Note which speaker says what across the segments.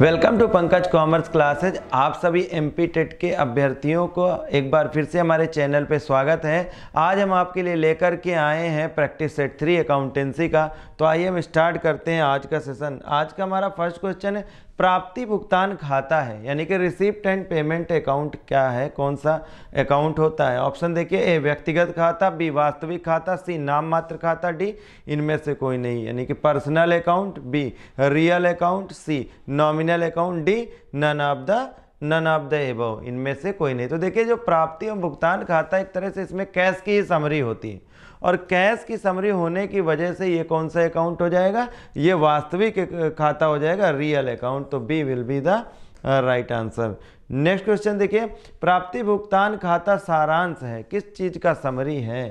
Speaker 1: Welcome to Pankaj commerce classes आप सभी M P TET के अभ्यर्थियों को एक बार फिर से हमारे चैनल पर स्वागत है आज हम आपके लिए लेकर के आए हैं प्रैक्टिस सेट थ्री अकाउंटेंसी का तो आइए हम स्टार्ट करते हैं आज का सेशन आज का हमारा फर्स्ट क्वेश्चन है प्राप्ति भुगतान खाता है यानी कि रिसिप्ट एंड पेमेंट अकाउंट क्या है कौन सा अकाउंट होता है ऑप्शन देखिए ए व्यक्तिगत खाता बी वास्तविक खाता सी नाम मात्र खाता डी इनमें से कोई नहीं यानी कि personal account B real account C nominal account D none of the none of the above इनमें से कोई नहीं तो देखिए जो प्राप्ति एवं भुगतान खाता एक तरह से इसमें कैश की ही समरी होती है और कैश की समरी होने की वजह से ये कौन सा अकाउंट हो जाएगा ये वास्तविक खाता हो जाएगा रियल अकाउंट तो B will be the right answer next question देखिए प्राप्ति भुगतान खाता सारांश है किस चीज़ का समरी है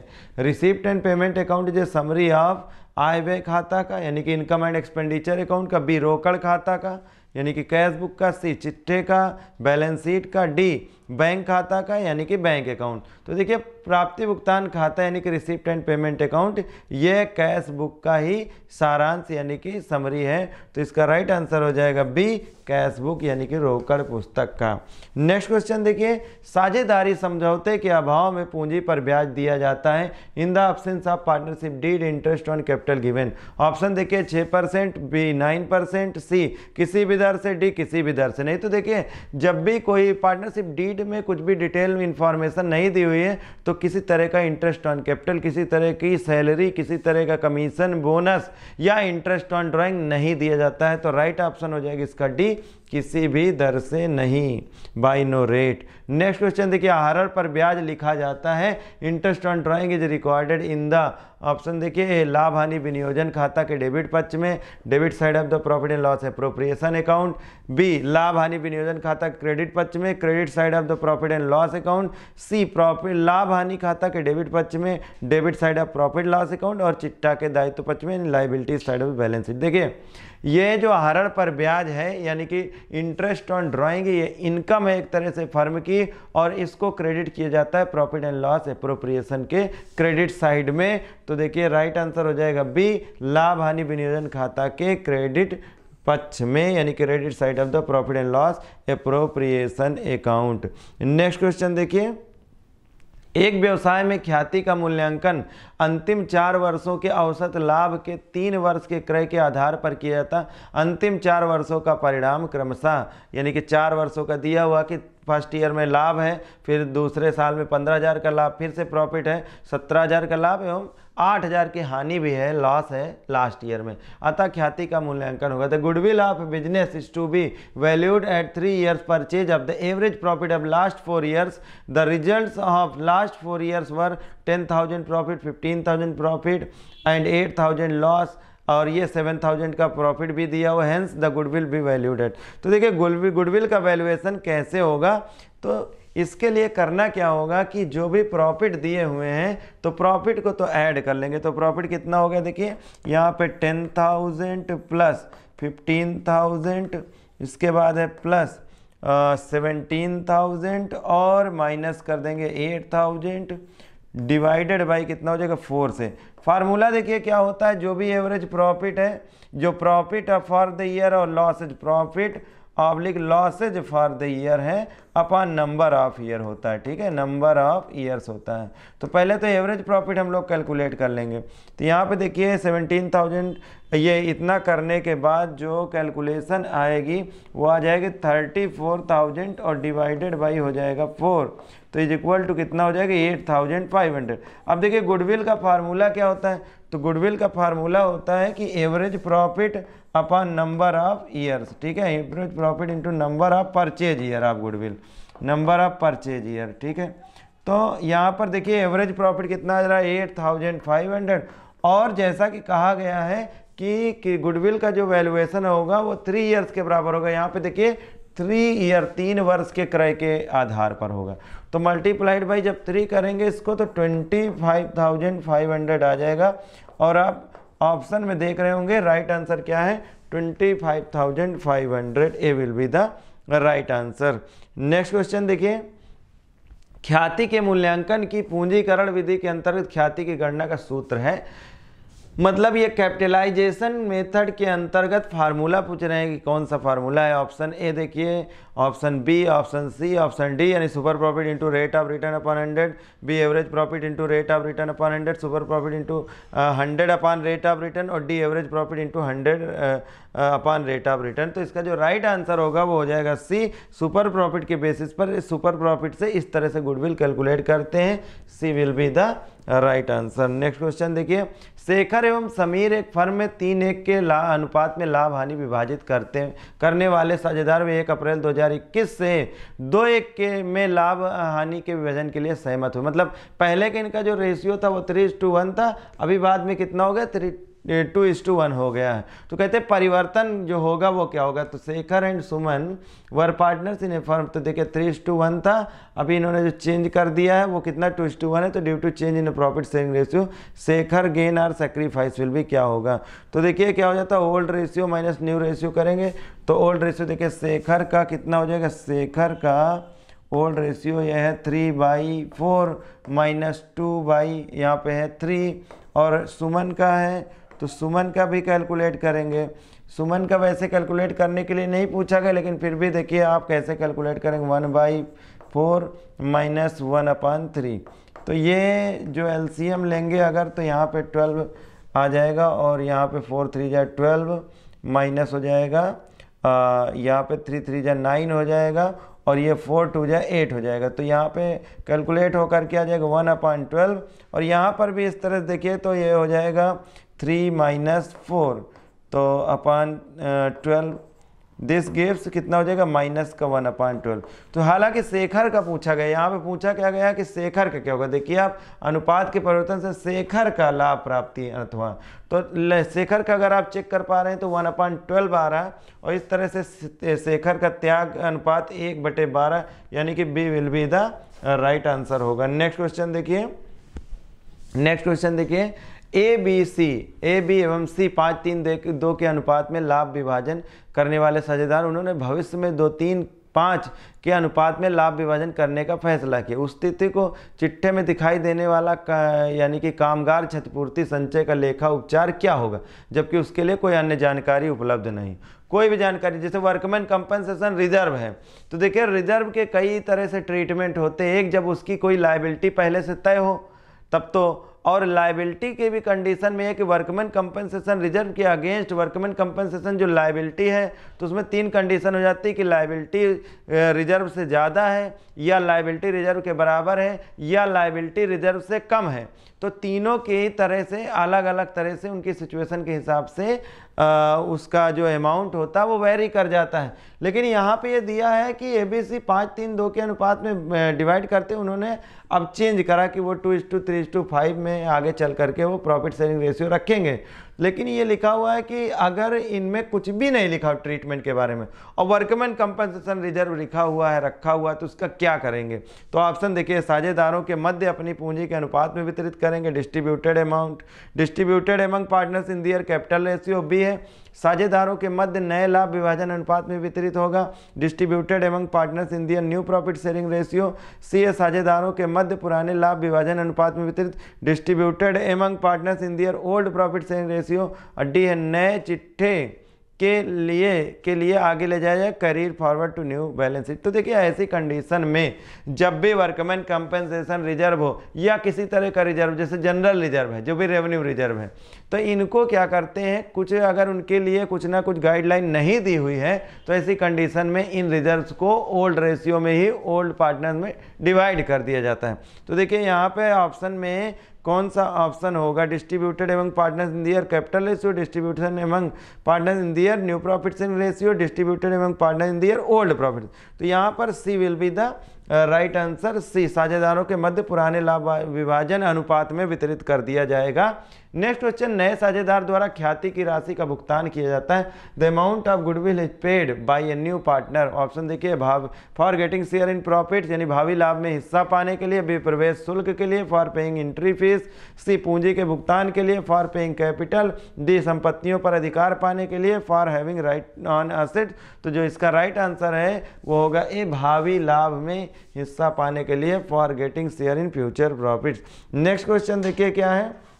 Speaker 1: receipt and payment account is a summary of आय व्यय खाता का यानी कि इनकम एंड एक्सपेंडिचर अकाउंट का बी रोकड़ खाता का यानी कि कैश बुक का सी चिट्ठे का बैलेंस शीट का डी बैंक खाता का यानी कि बैंक अकाउंट तो देखिए प्राप्ति भुगतान खाता यानी कि रिसिप्ट एंड पेमेंट अकाउंट यह कैश बुक का ही सारांश यानी कि समरी है तो इसका राइट आंसर हो जाएगा बी कैश बुक यानी कि रोकड़ पुस्तक का नेक्स्ट क्वेश्चन देखिए साझेदारी समझौते के अभाव में पूंजी पर ब्याज दिया जाता है in the option of partnership deed interest on capital given option देखिए छः percent B nine percent C किसी भी दर से डी किसी भी दर से नहीं तो देखिए जब भी कोई पार्टनरशिप डी डीड में कुछ भी डिटेल में इंफॉर्मेशन नहीं दी हुई है तो किसी तरह का इंटरेस्ट ऑन कैपिटल किसी तरह की सैलरी किसी तरह का कमीशन बोनस या इंटरेस्ट ऑन ड्राइंग नहीं दिया जाता है तो राइट ऑप्शन हो जाएगा इसका डी किसी भी दर से नहीं by no rate next question देखिए हरर पर ब्याज लिखा जाता है interest on drawing is recorded in the option देखिए लाभ हानि विनियोजन खाता के डेबिट पक्ष में debit side of the profit and loss appropriation account B लाभ हानि विनियोजन खाता क्रेडिट पक्ष में credit side of the profit and loss account C profit लाभ हानि खाता के डेबिट पक्ष में debit side of profit loss account और चिट्टा के दायित्व पक्ष में liability side of balance sheet देखिए ये जो आहरण पर ब्याज है यानी कि इंटरेस्ट ऑन ड्राइंग ये इनकम है एक तरह से फर्म की और इसको क्रेडिट किया जाता है प्रॉफिट एंड लॉस अप्रोप्रिएशन के क्रेडिट साइड में तो देखिए राइट आंसर हो जाएगा बी लाभ हानि विनियोजन खाता के क्रेडिट पक्ष में यानी credit side of the profit and loss appropriation account next question देखिए एक व्यवसाय में ख्याति का मूल्यांकन अंतिम चार वर्षों के औसत लाभ के तीन वर्ष के क्रय के आधार पर किया जाता अंतिम चार वर्षों का परिणाम क्रमशः यानी कि चार वर्षों का दिया हुआ कि फर्स्ट ईयर में लाभ है फिर दूसरे साल में पंद्रह हज़ार का लाभ फिर से प्रॉफिट है सत्रह हज़ार का लाभ एवं आठ हज़ार की हानि भी है लॉस है लास्ट ईयर में अतः ख्याति का मूल्यांकन होगा the goodwill of business is to be valued at three years purchase of the average profit of last four years the result of last four years were ten thousand profit fifteen thousand profit and eight thousand loss और ये seven thousand का profit भी दिया हुआ hence the goodwill be valued at तो देखिए goodwill का valuation कैसे होगा तो इसके लिए करना क्या होगा कि जो भी प्रॉफिट दिए हुए हैं तो प्रॉफिट को तो ऐड कर लेंगे तो प्रॉफिट कितना हो गया देखिए यहाँ पे ten thousand plus fifteen thousand इसके बाद है प्लस सेवेंटीन थाउजेंड और माइनस कर देंगे एट थाउजेंड डिवाइडेड बाई कितना हो जाएगा फोर से फार्मूला देखिए क्या होता है जो भी एवरेज प्रॉफिट है जो प्रॉफिट फॉर द ईयर और losses profit oblique losses for the year है अपॉन नंबर ऑफ ईयर होता है ठीक है नंबर ऑफ ईयर्स होता है तो पहले तो एवरेज प्रॉफिट हम लोग कैलकुलेट कर लेंगे तो यहाँ पे देखिए सेवनटीन थाउजेंड ये इतना करने के बाद जो कैलकुलेशन आएगी वो आ जाएगी थर्टी फोर थाउजेंड और डिवाइडेड बाई हो जाएगा फोर तो इज इक्वल टू कितना हो जाएगा एट थाउजेंड फाइव हंड्रेड अब देखिए गुडविल का फार्मूला क्या होता है तो गुडविल का फार्मूला होता है कि average profit upon number of years ठीक है average profit into number of purchase year of goodwill number of purchase year ठीक है तो यहाँ पर देखिए एवरेज प्रॉफिट कितना आ रहा है एट थाउजेंड फाइव हंड्रेड और जैसा कि कहा गया है कि, कि गुडविल का जो वैल्यूएशन होगा वो थ्री इयर्स के बराबर होगा यहाँ पे देखिए थ्री ईयर तीन वर्ष के क्रय के आधार पर होगा तो मल्टीप्लाइड बाई जब थ्री करेंगे इसको तो twenty five thousand five hundred आ जाएगा और आप ऑप्शन में देख रहे होंगे राइट आंसर क्या है twenty five thousand five hundred A will be the right answer next question देखिए ख्याति के मूल्यांकन की पूंजीकरण विधि के अंतर्गत ख्याति की गणना का सूत्र है मतलब ये कैपिटलाइजेशन मेथड के अंतर्गत फार्मूला पूछ रहे हैं कि कौन सा फार्मूला है ऑप्शन ए देखिए option B option C option D यानी super profit into rate of return upon hundred B average profit into rate of return upon hundred super profit into hundred upon rate of return और D average profit into hundred upon rate of return तो इसका जो right answer होगा वो हो जाएगा C super profit के basis पर सुपर प्रॉफिट से इस तरह से गुडविल कैलकुलेट करते हैं C will be the right answer next question देखिए शेखर एवं समीर एक फर्म में तीन एक के ला अनुपात में लाभ हानि विभाजित करते करने वाले साझेदार वे एक अप्रैल 2021 से दो एक के में लाभ हानि के विभाजन के लिए सहमत हुए मतलब पहले के इनका जो रेशियो था वो थ्री टू वन था अभी बाद में कितना हो गया three two is two one हो गया है तो कहते हैं परिवर्तन जो होगा वो क्या होगा तो Shekhar and Suman were partners in a firm तो देखिए थ्री इज टू वन था अभी इन्होंने जो चेंज कर दिया है वो कितना टू इज टू वन है तो due to change in profit selling ratio Shekhar gain or sacrifice will be क्या होगा तो देखिए क्या हो जाता है old ratio minus new ratio करेंगे तो ओल्ड रेशियो देखिए शेखर का कितना हो जाएगा शेखर का ओल्ड रेशियो यह है three by four minus two by यहाँ पे है थ्री और सुमन का है तो सुमन का भी कैलकुलेट करेंगे सुमन का वैसे कैलकुलेट करने के लिए नहीं पूछा गया लेकिन फिर भी देखिए आप कैसे कैलकुलेट करेंगे one by four minus one upon three तो ये जो एल लेंगे अगर तो यहाँ पे ट्वेल्व आ जाएगा और यहाँ पे फोर थ्री जा ट्वेल्व माइनस हो जाएगा यहाँ पे थ्री थ्री जा नाइन हो जाएगा और ये फोर टू जै एट हो जाएगा तो यहाँ पे कैलकुलेट होकर के आ जाएगा वन अपॉइंट ट्वेल्व और यहाँ पर भी इस तरह से देखिए तो ये हो जाएगा थ्री माइनस फोर तो अपान ट्वेल्व दिस गिव्स कितना हो जाएगा माइनस का वन अपान ट्वेल्व तो हालांकि शेखर का पूछा गया यहाँ पे पूछा क्या गया कि शेखर का क्या होगा देखिए आप अनुपात के परिवर्तन से शेखर का लाभ प्राप्ति अथवा तो शेखर का अगर आप चेक कर पा रहे हैं तो वन अपान ट्वेल्व आ रहा है और इस तरह से शेखर का त्याग अनुपात एक बटे बारह यानी कि B will be the right answer होगा नेक्स्ट क्वेश्चन देखिए नेक्स्ट क्वेश्चन देखिए A B C A B एवं सी पाँच तीन दो के अनुपात में लाभ विभाजन करने वाले साझेदार उन्होंने भविष्य में दो तीन पाँच के अनुपात में लाभ विभाजन करने का फैसला किया उस स्थिति को चिट्ठे में दिखाई देने वाला यानी कि कामगार क्षतिपूर्ति संचय का लेखा उपचार क्या होगा जबकि उसके लिए कोई अन्य जानकारी उपलब्ध नहीं कोई भी जानकारी जैसे वर्कमैन कंपनसेशन रिजर्व है तो देखिए रिजर्व के कई तरह से ट्रीटमेंट होते हैं एक जब उसकी कोई लाइबिलिटी पहले से तय हो तब तो और लाइबिलिटी के भी कंडीशन में है कि वर्कमैन कंपनसेशन रिजर्व के अगेंस्ट वर्कमैन कंपनसेशन जो लाइबिलिटी है तो उसमें तीन कंडीशन हो जाती है कि लाइबिलिटी रिजर्व से ज़्यादा है या लाइबिलिटी रिजर्व के बराबर है या लाइबिलिटी रिजर्व से कम है तो तीनों के तरह से अलग अलग तरह से उनकी सिचुएसन के हिसाब से आ, उसका जो अमाउंट होता है वो वेरी कर जाता है लेकिन यहाँ पे ये दिया है कि ए बी सी पाँच तीन दो के अनुपात में डिवाइड करते उन्होंने अब चेंज करा कि वो two is two three is two five में आगे चल करके वो प्रॉफिट सेलिंग रेशियो रखेंगे लेकिन ये लिखा हुआ है कि अगर इनमें कुछ भी नहीं लिखा हो ट्रीटमेंट के बारे में और वर्कमैन कंपनसेशन रिजर्व लिखा हुआ है रखा हुआ है तो उसका क्या करेंगे तो ऑप्शन देखिए साझेदारों के मध्य अपनी पूंजी के अनुपात में वितरित करेंगे distributed amount distributed among partners in their capital ratio B है साझेदारों के मध्य नए लाभ विभाजन अनुपात में वितरित विकसित होगा डिस्ट्रीब्यूटेड एवं partners in their new profit sharing ratio CA साझेदारों के मध्य पुराने लाभ विभाजन अनुपात में वितरित डिस्ट्रीब्यूटेड एवं partners in their old profit sharing ratio अड्डी है नए चिट्ठे के लिए के लिए आगे ले जाया जाए carried forward to new balance तो देखिए ऐसी कंडीशन में जब भी वर्कमैन कंपेंसेशन रिजर्व हो या किसी तरह का रिजर्व जैसे जनरल रिजर्व है जो भी रेवेन्यू रिजर्व है तो इनको क्या करते हैं कुछ अगर उनके लिए कुछ ना कुछ गाइडलाइन नहीं दी हुई है तो ऐसी कंडीशन में इन रिजर्व्स को ओल्ड रेशियो में ही ओल्ड पार्टनर में डिवाइड कर दिया जाता है तो देखिए यहाँ पे ऑप्शन में कौन सा ऑप्शन होगा डिस्ट्रीब्यूटेड एवं partners in their capital ratio distribution एवं partners in their new profits in ratio distributed एवं partners in their old profits तो यहाँ पर C will be the right answer C साझेदारों के मध्य पुराने लाभ विभाजन अनुपात में वितरित कर दिया जाएगा नेक्स्ट क्वेश्चन नए साझेदार द्वारा ख्याति की राशि का भुगतान किया जाता है the amount of goodwill is paid by a new partner option देखिए भाव for getting share in profit यानी भावी लाभ में हिस्सा पाने के लिए बी प्रवेश शुल्क के लिए for paying entry fees C पूंजी के भुगतान के लिए फॉर पेइंग कैपिटल डी संपत्तियों पर अधिकार पाने के लिए for having right on asset तो जो इसका राइट आंसर है वो होगा ए भावी लाभ में हिस्सा पाने के लिए for getting share in future profit next question देखिए क्या है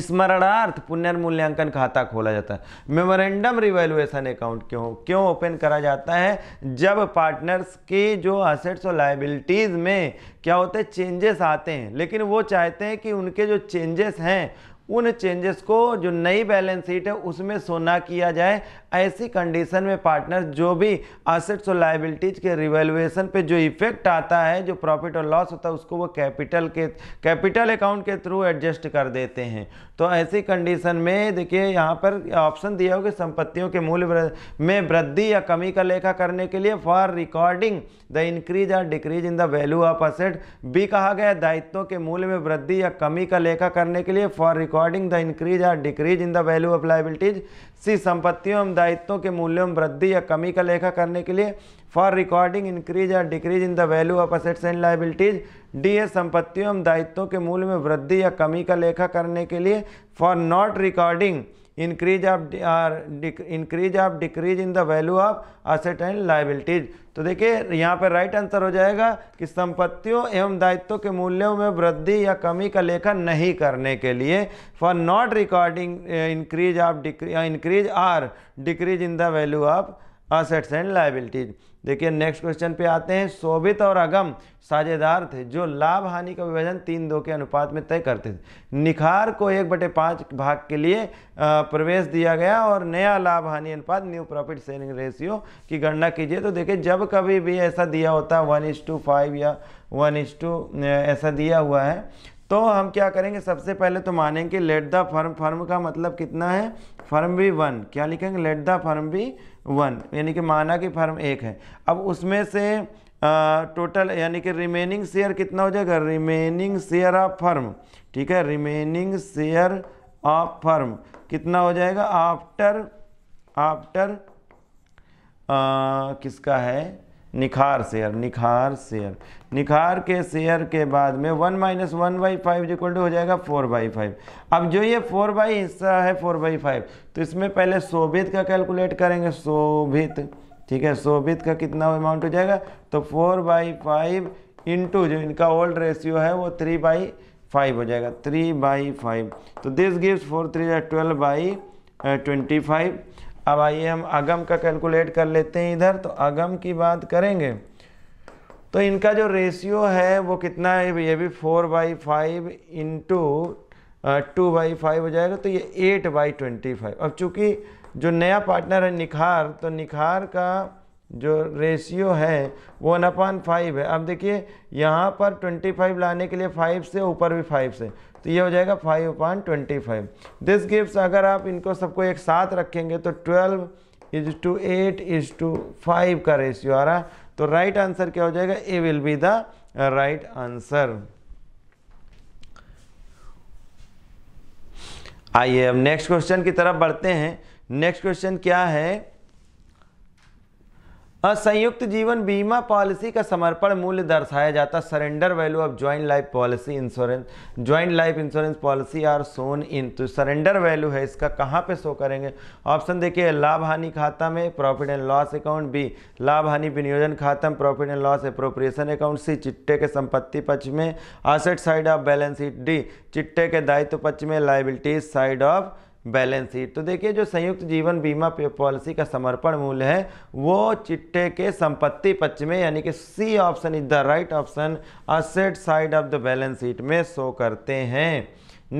Speaker 1: स्मरणार्थ पुनर्मूल्यांकन खाता खोला जाता है मेमोरेंडम रिवेल्युएसन अकाउंट क्यों क्यों ओपन करा जाता है जब पार्टनर्स के जो असेट्स और लाइबिलिटीज़ में क्या होते हैं चेंजेस आते हैं लेकिन वो चाहते हैं कि उनके जो चेंजेस हैं उन चेंजेस को जो नई बैलेंस शीट है उसमें सोना किया जाए ऐसी कंडीशन में पार्टनर जो भी असेट्स और लाइबिलिटीज के रिवेल्युएसन पे जो इफेक्ट आता है जो प्रॉफिट और लॉस होता है उसको वो कैपिटल के कैपिटल अकाउंट के थ्रू एडजस्ट कर देते हैं तो ऐसी कंडीशन में देखिए यहाँ पर ऑप्शन दिया होगा संपत्तियों के मूल्य में वृद्धि या कमी का लेखा करने के लिए फॉर रिकॉर्डिंग द इंक्रीज और decrease in the value of asset भी कहा गया दायित्वों के मूल्य में वृद्धि या कमी का लेखा करने के लिए फॉर रिकॉर्डिंग द इंक्रीज और decrease in the value of liabilities C संपत्तियों एवं दायित्वों के मूल्यों में वृद्धि या कमी का लेखा करने के लिए फॉर रिकॉर्डिंग इंक्रीज या decrease in the value of assets and liabilities D A संपत्तियों एवं दायित्वों के मूल्य में वृद्धि या कमी का लेखा करने के लिए for not recording increase of increase of decrease in the value of asset and liabilities तो देखिए यहाँ पर राइट आंसर हो जाएगा कि संपत्तियों एवं दायित्वों के मूल्यों में वृद्धि या कमी का लेखन नहीं करने के लिए for not recording increase of increase or decrease in the value of assets and liabilities देखिए नेक्स्ट क्वेश्चन पे आते हैं शोभित और अगम साझेदार थे जो लाभ हानि का विभाजन तीन दो के अनुपात में तय करते थे निखार को एक बटे पाँच भाग के लिए प्रवेश दिया गया और नया लाभ हानि अनुपात न्यू प्रॉफिट सेलिंग रेशियो की गणना कीजिए तो देखिए जब कभी भी ऐसा दिया होता है वन इज टू फाइव या वन इज टू ऐसा दिया हुआ है तो हम क्या करेंगे सबसे पहले तो मानेंगे लेट द फर्म फर्म का मतलब कितना है फर्म भी वन क्या लिखेंगे let the firm be one यानी कि माना कि फर्म एक है अब उसमें से आ, टोटल यानी कि रिमेनिंग शेयर कितना हो जाएगा रिमेनिंग शेयर ऑफ फर्म ठीक है रिमेनिंग शेयर ऑफ फर्म कितना हो जाएगा आफ्टर आफ्टर किसका है निखार शेयर निखार शेयर निखार के शेयर के बाद में one minus one by five equal to हो जाएगा फोर बाई फाइव अब जो ये फोर बाई हिस्सा है फोर बाई फाइव तो इसमें पहले शोभित का कैलकुलेट करेंगे शोभित ठीक है शोभित का कितना अमाउंट हो जाएगा तो फोर बाई फाइव इंटू जो इनका ओल्ड रेशियो है वो थ्री बाई फाइव हो जाएगा थ्री बाई फाइव तो this gives four three twelve by twenty five अब आइए हम अगम का कैलकुलेट कर लेते हैं इधर तो अगम की बात करेंगे तो इनका जो रेशियो है वो कितना है ये भी four by five into two by five हो जाएगा तो ये एट बाई ट्वेंटी फाइव अब चूँकि जो नया पार्टनर है निखार तो निखार का जो रेशियो है वो वन अपान फाइव है अब देखिए यहाँ पर ट्वेंटी फाइव लाने के लिए फाइव से ऊपर भी फाइव से तो ये हो जाएगा five upon twenty five this gives अगर आप इनको सबको एक साथ रखेंगे तो twelve is to eight is to five का रेशियो आ रहा तो राइट right आंसर क्या हो जाएगा A will be the right answer आइए अब नेक्स्ट क्वेश्चन की तरफ बढ़ते हैं नेक्स्ट क्वेश्चन क्या है असंयुक्त जीवन बीमा पॉलिसी का समर्पण मूल्य दर्शाया जाता surrender value of joint life policy insurance joint life insurance policy are shown in तो सरेंडर वैल्यू है इसका कहाँ पे शो करेंगे ऑप्शन देखिए लाभ हानि खाता में profit and loss account B लाभ हानि विनियोजन खाता में profit and loss appropriation account C चिट्टे के संपत्ति पक्ष में asset side of balance sheet D चिट्टे के दायित्व पक्ष में liabilities side of balance sheet तो देखिए जो संयुक्त जीवन बीमा पॉलिसी का समर्पण मूल्य है वो चिट्ठे के संपत्ति पक्ष में यानी कि C option is the right option asset side of the balance sheet में शो करते हैं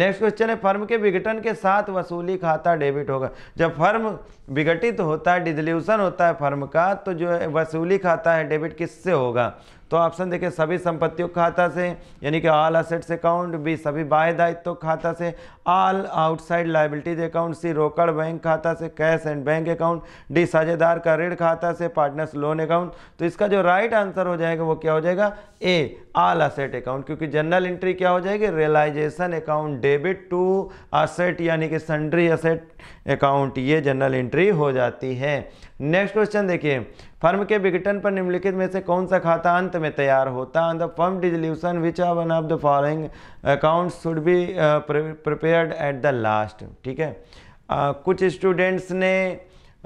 Speaker 1: नेक्स्ट क्वेश्चन है फर्म के विघटन के साथ वसूली खाता डेबिट होगा जब फर्म विघटित होता है डिजल्यूशन होता है फर्म का तो जो वसूली खाता है डेबिट किससे होगा तो ऑप्शन देखिए सभी संपत्तियों खाता से यानी कि ऑल असेट्स अकाउंट बी सभी बाह्य दायित्व खाता से all outside liabilities account C रोकड़ बैंक खाता से cash and bank account D साझेदार का ऋण खाता से पार्टनर्स लोन अकाउंट तो इसका जो राइट आंसर हो जाएगा वो क्या हो जाएगा ए ऑल असेट अकाउंट क्योंकि जनरल एंट्री क्या हो जाएगी realisation account debit to asset यानी कि सन्ड्री असेट अकाउंट ये जनरल एंट्री हो जाती है नेक्स्ट क्वेश्चन देखिए फर्म के विघटन पर निम्नलिखित में से कौन सा खाता अंत में तैयार होता है the firm dissolution which are one of the following account should be prepared at the last ठीक है uh, कुछ स्टूडेंट्स ने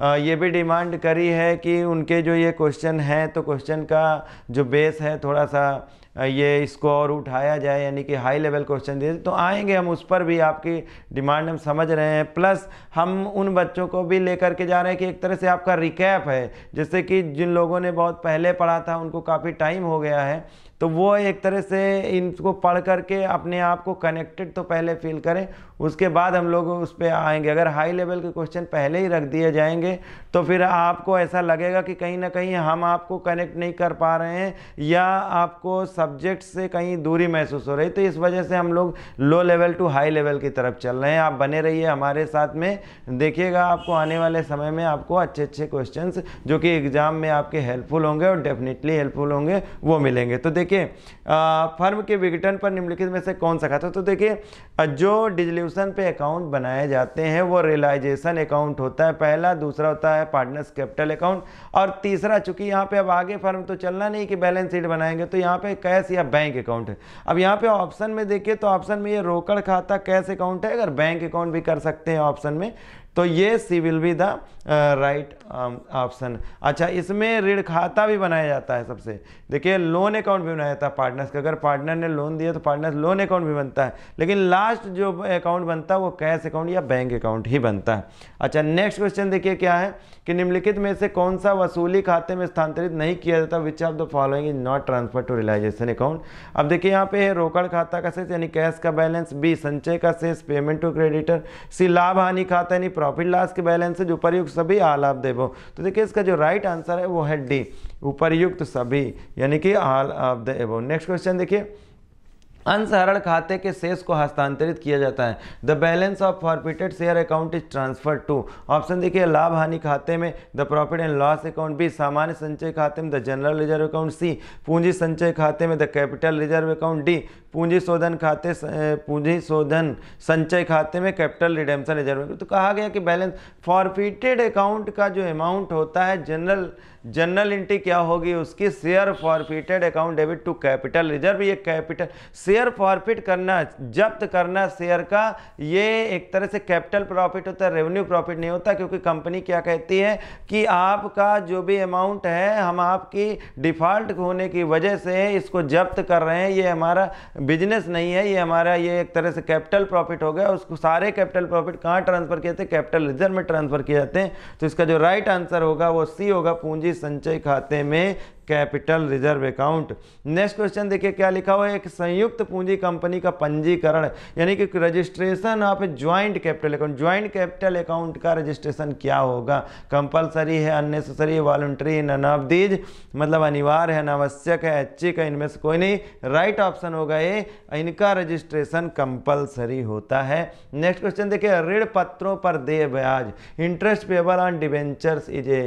Speaker 1: uh, ये भी डिमांड करी है कि उनके जो ये क्वेश्चन हैं तो क्वेश्चन का जो बेस है थोड़ा सा ये इसको और उठाया जाए यानी कि हाई लेवल क्वेश्चन दिए तो आएंगे हम उस पर भी आपकी डिमांड हम समझ रहे हैं प्लस हम उन बच्चों को भी लेकर के जा रहे हैं कि एक तरह से आपका रिकैप है जैसे कि जिन लोगों ने बहुत पहले पढ़ा था उनको काफ़ी टाइम हो गया है तो वो एक तरह से इनको पढ़ करके अपने आप को कनेक्टेड तो पहले फील करें उसके बाद हम लोग उस पर आएंगे अगर हाई लेवल के क्वेश्चन पहले ही रख दिए जाएंगे तो फिर आपको ऐसा लगेगा कि कहीं ना कहीं हम आपको कनेक्ट नहीं कर पा रहे हैं या आपको सब सब्जेक्ट से कहीं दूरी महसूस हो रही तो इस वजह से हम लोग low level to high level की तरफ चल रहे हैं आप बने रहिए हमारे साथ में देखिएगा आपको आने वाले समय में आपको अच्छे अच्छे क्वेश्चन जो कि एग्ज़ाम में आपके हेल्पफुल होंगे और डेफिनेटली हेल्पफुल होंगे वो मिलेंगे तो देखिए फर्म के विघटन पर निम्नलिखित में से कौन सा खाता तो देखिए जो डिजल्यूशन पे अकाउंट बनाए जाते हैं वो रियलाइजेशन अकाउंट होता है पहला दूसरा होता है पार्टनर्स कैपिटल अकाउंट और तीसरा चूंकि यहाँ पे अब आगे फर्म तो चलना नहीं कि बैलेंस शीट बनाएंगे तो यहाँ पे कैश या बैंक अकाउंट है अब यहाँ पे ऑप्शन में देखिए तो ऑप्शन में ये रोकड़ खाता कैश अकाउंट है अगर बैंक अकाउंट भी कर सकते हैं ऑप्शन में तो ये C will be the right option um, अच्छा इसमें ऋण खाता भी बनाया जाता है सबसे देखिए लोन अकाउंट भी बनाया जाता है पार्टनर्स का अगर पार्टनर ने लोन दिया तो पार्टनर्स लोन अकाउंट भी बनता है लेकिन लास्ट जो अकाउंट बनता है वो कैश अकाउंट या बैंक अकाउंट ही बनता है अच्छा नेक्स्ट क्वेश्चन देखिए क्या है कि निम्नलिखित में से कौन सा वसूली खाते में स्थानांतरित नहीं किया जाता which of the following is not transfer to realisation account अब देखिए यहाँ पे है रोकड़ खाता का शेष यानी कैश का बैलेंस बी संचय का शेष पेमेंट टू क्रेडिटर सी लाभ हानि खाता यानी प्रॉफिट लॉस के बैलेंस से जो उपरयुक्त सभी आलाप देवो तो देखिए इसका जो राइट आंसर है वो है डी उपरयुक्त सभी यानी कि आल आप देवो नेक्स्ट क्वेश्चन देखिए अंशहरण खाते के शेष को हस्तांतरित किया जाता है the balance of forfeited share account is transfer to option देखिए लाभ हानि खाते में the profit and loss account B सामान्य संचय खाते में the general reserve account C पूंजी संचय खाते में the capital reserve account D पूंजी शोधन खाते पूंजी शोधन संचय खाते में कैपिटल रिडेम्सन रिजर्व तो कहा गया कि बैलेंस फॉरफिटेड अकाउंट का जो अमाउंट होता है जनरल जनरल इंट्री क्या होगी उसकी share forfeited account debit to capital reserve ये कैपिटल शेयर फॉरफिट करना जब्त करना शेयर का ये एक तरह से कैपिटल प्रॉफिट होता है रेवेन्यू प्रॉफिट नहीं होता क्योंकि कंपनी क्या कहती है कि आपका जो भी अमाउंट है हम आपकी डिफ़ॉल्ट होने की वजह से इसको जब्त कर रहे हैं ये हमारा बिजनेस नहीं है ये हमारा ये एक तरह से कैपिटल प्रॉफिट हो गया उसको सारे कैपिटल प्रॉफिट कहाँ ट्रांसफर किए हैं कैपिटल रिजर्व में ट्रांसफर किए जाते हैं तो इसका जो राइट आंसर होगा वो सी होगा पूंजी संचय खाते में capital reserve account next question देखिए क्या लिखा हुआ है एक संयुक्त पूंजी कंपनी का पंजीकरण यानी कि registration of joint capital account joint capital account का रजिस्ट्रेशन क्या होगा कंपलसरी है अननेसेसरी वॉलंटरी इन अनअवधीज मतलब अनिवार्य है अनावश्यक है अच्छी का इनमें से कोई नहीं राइट ऑप्शन होगा ये इनका रजिस्ट्रेशन कंपलसरी होता है नेक्स्ट क्वेश्चन देखिए ऋण पत्रों पर दे ब्याज interest payable on debentures is a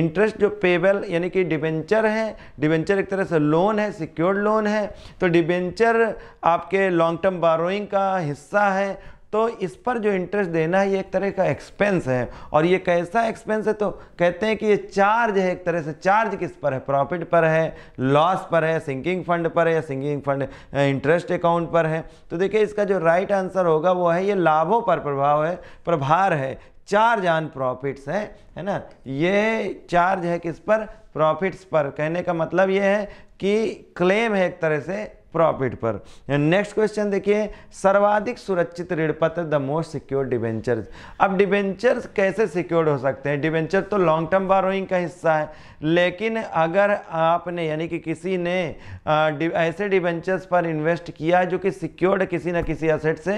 Speaker 1: interest जो पेबल यानी कि डिवेंचर है है डिबेंचर एक तरह से लोन है सिक्योर्ड लोन है तो डिबेंचर आपके लॉन्ग टर्म बारोइंग का हिस्सा है तो इस पर जो इंटरेस्ट देना है ये एक तरह का एक्सपेंस है और ये कैसा एक्सपेंस है तो कहते हैं कि ये चार्ज है एक तरह से चार्ज किस पर है प्रॉफिट पर है लॉस पर है सिंकिंग फंड पर है या सिंकिंग फंड इंटरेस्ट अकाउंट पर है तो देखिए इसका जो राइट right आंसर होगा वो है ये लाभों पर प्रभाव है प्रभार है चार्ज ऑन प्रॉफिट्स है है ना ये चार्ज है किस पर प्रॉफिट्स पर कहने का मतलब ये है कि क्लेम है एक तरह से प्रॉफिट पर नेक्स्ट क्वेश्चन देखिए सर्वाधिक सुरक्षित ऋण पत्र द मोस्ट सिक्योर डिवेंचर अब डिवेंचर कैसे सिक्योर्ड हो सकते हैं डिवेंचर तो लॉन्ग टर्म बारोइंग का हिस्सा है लेकिन अगर आपने यानी कि किसी ने आ, डि, ऐसे डिवेंचर्स पर इन्वेस्ट किया जो कि सिक्योर्ड किसी ना किसी असेट से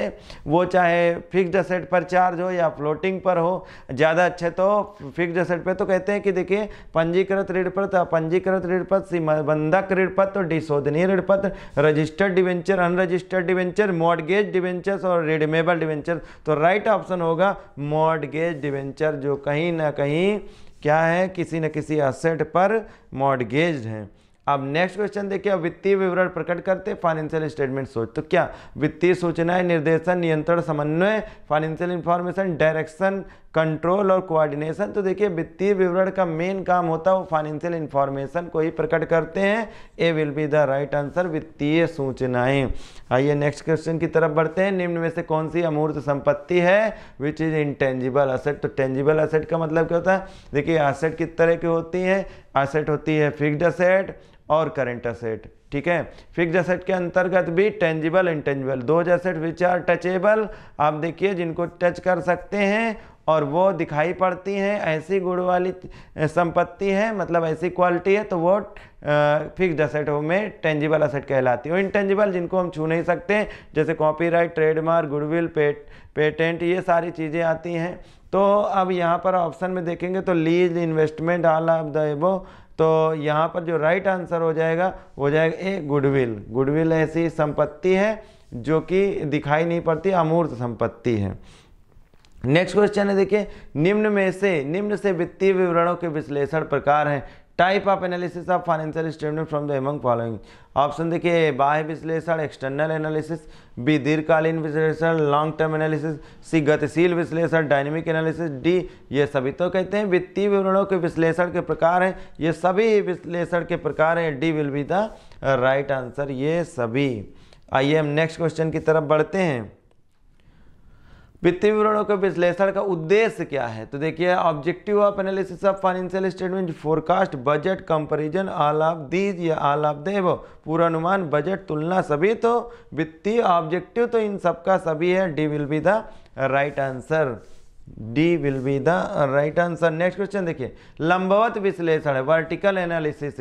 Speaker 1: वो चाहे फिक्स्ड असेट पर चार्ज हो या फ्लोटिंग पर हो ज़्यादा अच्छे तो फिक्स्ड असेट पे तो कहते हैं कि देखिए पंजीकृत ऋण पत्र पंजीकृत ऋण पत्र बंधक ऋण पत्र तो डिशोधनीय ऋण पत्र registered debenture unregistered debenture mortgage debenture और रिडमेबल डिवेंचर तो राइट ऑप्शन होगा मॉडगेज डिवेंचर जो कहीं ना कहीं क्या है किसी न किसी असेट पर मॉडगेज हैं अब नेक्स्ट क्वेश्चन देखिए वित्तीय विवरण प्रकट करते फाइनेंशियल स्टेटमेंट सोच तो क्या वित्तीय सूचनाएं निर्देशन नियंत्रण समन्वय फाइनेंशियल इंफॉर्मेशन डायरेक्शन कंट्रोल और कोऑर्डिनेशन तो देखिए वित्तीय विवरण का मेन काम होता है वो फाइनेंशियल इंफॉर्मेशन को ही प्रकट करते हैं A will be the right answer वित्तीय सूचनाएं आइए नेक्स्ट क्वेश्चन की तरफ बढ़ते हैं निम्न में से कौन सी अमूर्त संपत्ति है विच इज इंटेंजिबल असेट तो टेंजिबल असेट का मतलब क्या होता है देखिए असेट किस तरह की होती है असेट होती है फिक्सड असेट और करेंट असेट ठीक है फिक्स असेट के अंतर्गत भी टेंजिबल इंटेंजिबल दो असेट विच आर टचेबल आप देखिए जिनको टच कर सकते हैं और वो दिखाई पड़ती हैं ऐसी गुण वाली संपत्ति है मतलब ऐसी क्वालिटी है तो वो फिक्स्ड असेट में टेंजिबल असेट कहलाती है इनटेंजिबल जिनको हम छू नहीं सकते जैसे कॉपीराइट ट्रेडमार्क गुडविल पेट पेटेंट ये सारी चीज़ें आती हैं तो अब यहाँ पर ऑप्शन में देखेंगे तो lease investment all of the above तो यहाँ पर जो राइट आंसर हो जाएगा वो जाएगा ए गुडविल गुडविल ऐसी संपत्ति है जो कि दिखाई नहीं पड़ती अमूर्त संपत्ति है नेक्स्ट क्वेश्चन है देखिए निम्न में से निम्न से वित्तीय विवरणों के विश्लेषण प्रकार हैं type of analysis of financial statement from the among following option देखिए बाह्य विश्लेषण एक्सटर्नल एनालिसिस बी दीर्घकालीन विश्लेषण लॉन्ग टर्म एनालिसिस सी गतिशील विश्लेषण डायनेमिक एनालिसिस डी ये सभी तो कहते हैं वित्तीय विवरणों के विश्लेषण के प्रकार हैं ये सभी विश्लेषण के प्रकार हैं D will be the right answer ये सभी आइए हम नेक्स्ट क्वेश्चन की तरफ बढ़ते हैं वित्तीय विवरणों के विश्लेषण का उद्देश्य क्या है तो देखिए objective of analysis of financial statement forecast budget comparison all of these या आल ऑफ देव पूर्वानुमान बजट तुलना सभी तो वित्तीय ऑब्जेक्टिव तो इन सबका सभी है D will be the right answer D will be the right answer next question देखिए लंबवत विश्लेषण वर्टिकल एनालिसिस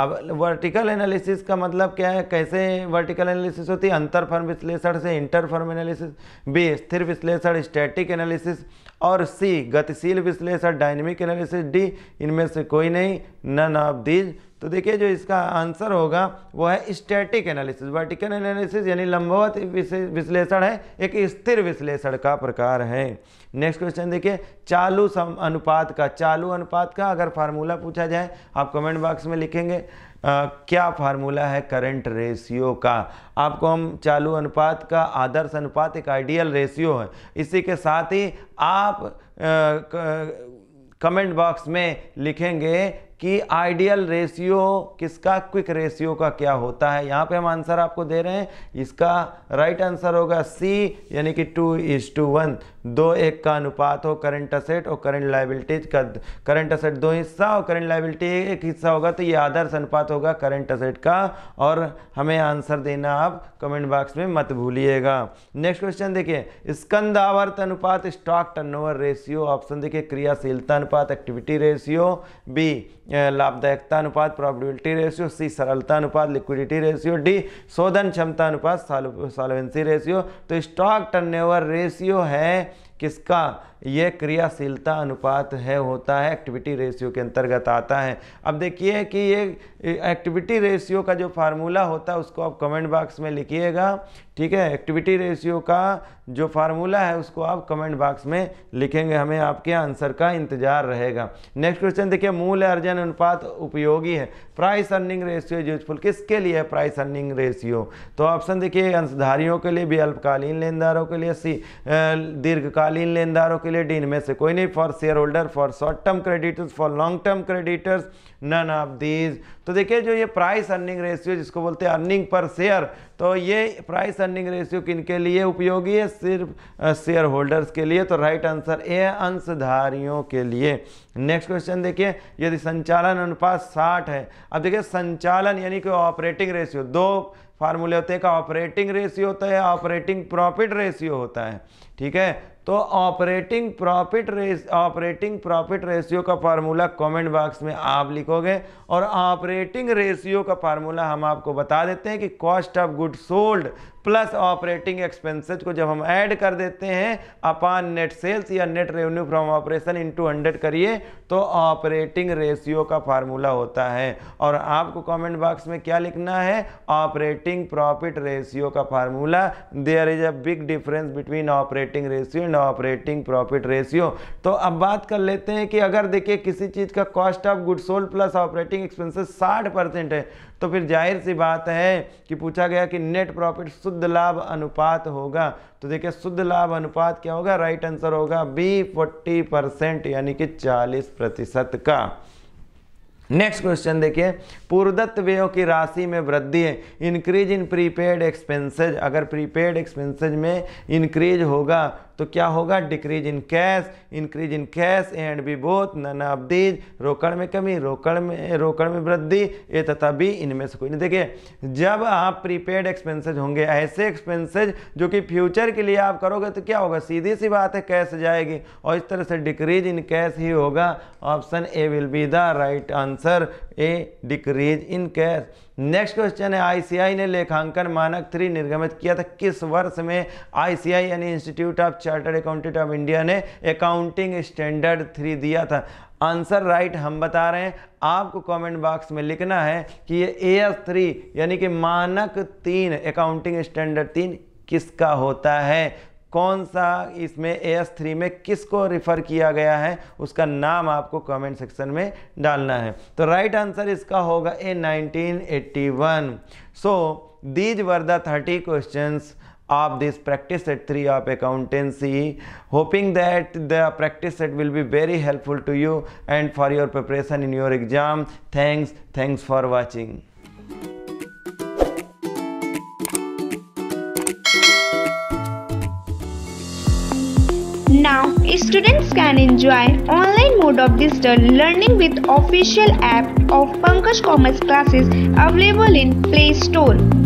Speaker 1: अब वर्टिकल एनालिसिस का मतलब क्या है कैसे वर्टिकल एनालिसिस होती है अंतर फर्म विश्लेषण से इंटर फर्म एनालिसिस बी स्थिर विश्लेषण स्टैटिक एनालिसिस और सी गतिशील विश्लेषण डायनेमिक एनालिसिस डी इनमें से कोई नहीं नन ऑफ दीज तो देखिए जो इसका आंसर होगा वो है स्टैटिक एनालिसिस वर्टिकल एनालिसिस यानी लंबवत विश्लेषण है एक स्थिर विश्लेषण का प्रकार है नेक्स्ट क्वेश्चन देखिए चालू सम अनुपात का चालू अनुपात का अगर फार्मूला पूछा जाए आप कमेंट बॉक्स में लिखेंगे आ, क्या फार्मूला है करंट रेशियो का आपको हम चालू अनुपात का आदर्श अनुपात एक आइडियल रेशियो है इसी के साथ ही आप आ, क, कमेंट बॉक्स में लिखेंगे कि आइडियल रेशियो किसका क्विक रेशियो का क्या होता है यहाँ पे हम आंसर आपको दे रहे हैं इसका राइट आंसर होगा सी यानी कि टू इज टू वन दो एक का अनुपात हो करंट असेट और करंट लाइबिलिटीज का करंट असेट दो हिस्सा और करंट लाइबिलिटी एक हिस्सा होगा तो ये आदर्श अनुपात होगा करंट असेट का और हमें आंसर देना आप कमेंट बॉक्स में मत भूलिएगा नेक्स्ट क्वेश्चन देखिए स्कंद आवर्त अनुपात स्टॉक टर्नओवर रेशियो ऑप्शन देखिए क्रियाशीलता अनुपात एक्टिविटी रेशियो बी लाभदायकता अनुपात प्रॉबिलिटी रेशियो सी सरलता अनुपात लिक्विडिटी रेशियो डी शोधन क्षमता अनुपात सॉल्वेंसी रेशियो तो स्टॉक टर्नओवर रेशियो है किसका ये क्रियाशीलता अनुपात है होता है एक्टिविटी रेशियो के अंतर्गत आता है अब देखिए कि ये एक्टिविटी रेशियो का जो फार्मूला होता है उसको आप कमेंट बॉक्स में लिखिएगा ठीक है एक्टिविटी रेशियो का जो फार्मूला है उसको आप कमेंट बॉक्स में लिखेंगे हमें आपके आंसर का इंतजार रहेगा नेक्स्ट क्वेश्चन देखिए मूल अर्जन अनुपात उपयोगी है प्राइस अर्निंग रेशियो यूजफुल किसके लिए है प्राइस अर्निंग रेशियो तो ऑप्शन देखिए अंशधारियों के लिए भी अल्पकालीन लेनदारों के लिए सी दीर्घकालीन लेनदारों के लिए फैसिलिटी इनमें से कोई नहीं for share holder for short term creditors for long term creditors none of these तो देखिए जो ये प्राइस अर्निंग रेशियो जिसको बोलते हैं अर्निंग पर शेयर तो ये प्राइस अर्निंग रेशियो किन के लिए उपयोगी है सिर्फ शेयर होल्डर्स के लिए तो राइट आंसर ए अंशधारियों के लिए नेक्स्ट क्वेश्चन देखिए यदि संचालन अनुपात साठ है अब देखिए संचालन यानी कि ऑपरेटिंग रेशियो दो फार्मूले होते हैं का ऑपरेटिंग रेशियो होता है ऑपरेटिंग प्रॉफिट रेशियो होता है ठीक है तो ऑपरेटिंग प्रॉफिट रेस ऑपरेटिंग प्रॉफिट रेशियो का फार्मूला कमेंट बॉक्स में आप लिखोगे और ऑपरेटिंग रेशियो का फार्मूला हम आपको बता देते हैं कि cost of good sold plus operating expenses को जब हम ऐड कर देते हैं अपान नेट सेल्स या net revenue from operation into hundred करिए तो ऑपरेटिंग रेशियो का फार्मूला होता है और आपको कमेंट बॉक्स में क्या लिखना है ऑपरेटिंग प्रॉफिट रेशियो का formula there is a big difference between operating ratio and operating profit ratio तो अब बात कर लेते हैं कि अगर देखिए किसी चीज़ का cost of good sold plus operating expenses साठ परसेंट है तो फिर जाहिर सी बात है कि पूछा गया कि नेट प्रॉफिट शुद्ध लाभ अनुपात होगा तो देखिए शुद्ध लाभ अनुपात क्या होगा राइट आंसर होगा बी फोर्टी परसेंट यानी कि चालीस प्रतिशत का नेक्स्ट क्वेश्चन देखिए पूर्वदत्त व्ययों की राशि में वृद्धि है इंक्रीज इन प्रीपेड एक्सपेंसेज अगर प्रीपेड एक्सपेंसेज में इंक्रीज होगा तो क्या होगा decrease in cash increase in cash and B both none of these रोकड़ में कमी रोकड़ में रोकड़ में वृद्धि ए तथा बी इनमें से कोई नहीं देखिए जब आप प्रीपेड एक्सपेंसेज होंगे ऐसे एक्सपेंसेज जो कि फ्यूचर के लिए आप करोगे तो क्या होगा सीधी सी बात है कैश जाएगी और इस तरह से डिक्रीज इन कैश ही होगा option A will be the right answer A decrease in cash next question है आईसीआई ने लेखांकन मानक थ्री निर्गमित किया था किस वर्ष में आईसीआई यानी institute of chartered accountant of India ने अकाउंटिंग स्टैंडर्ड थ्री दिया था आंसर राइट right हम बता रहे हैं आपको कमेंट बॉक्स में लिखना है कि ये ए एस थ्री यानी कि मानक तीन अकाउंटिंग स्टैंडर्ड तीन किसका होता है कौन सा इसमें ए एस थ्री में किसको रिफ़र किया गया है उसका नाम आपको कमेंट सेक्शन में डालना है तो राइट right आंसर इसका होगा A 1981 so these were the thirty questions of this practice set 3 of accountancy hoping that the practice set will be very helpful to you and for your preparation in your exam thanks thanks for watching Students can enjoy online mode of distance learning with official app of Pankaj Commerce classes available in Play Store.